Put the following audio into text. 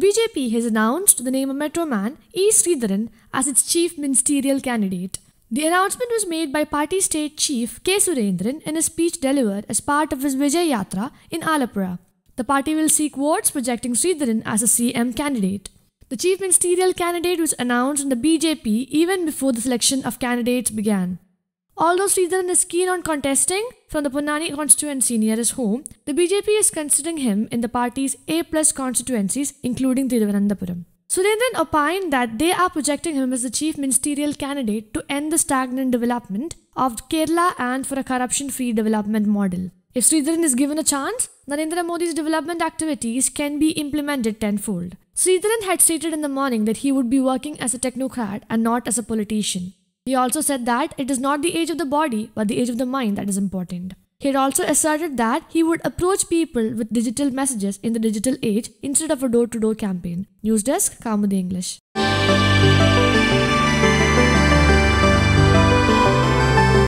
The BJP has announced the name of Metro Man E. Sridharan as its chief ministerial candidate. The announcement was made by party state chief K. Surendran in a speech delivered as part of his Vijay Yatra in Alapura. The party will seek votes projecting Sridharan as a CM candidate. The chief ministerial candidate was announced in the BJP even before the selection of candidates began. Although Sridharan is keen on contesting from the Punani constituency near his home, the BJP is considering him in the party's A plus constituencies, including Tiruvannamalai. Surendran opined that they are projecting him as the chief ministerial candidate to end the stagnant development of Kerala and for a corruption free development model. If Sridharan is given a chance, Narendra Modi's development activities can be implemented tenfold. Sridharan had stated in the morning that he would be working as a technocrat and not as a politician. He also said that it is not the age of the body, but the age of the mind that is important. He had also asserted that he would approach people with digital messages in the digital age instead of a door to door campaign. Newsdesk, Kamu the English.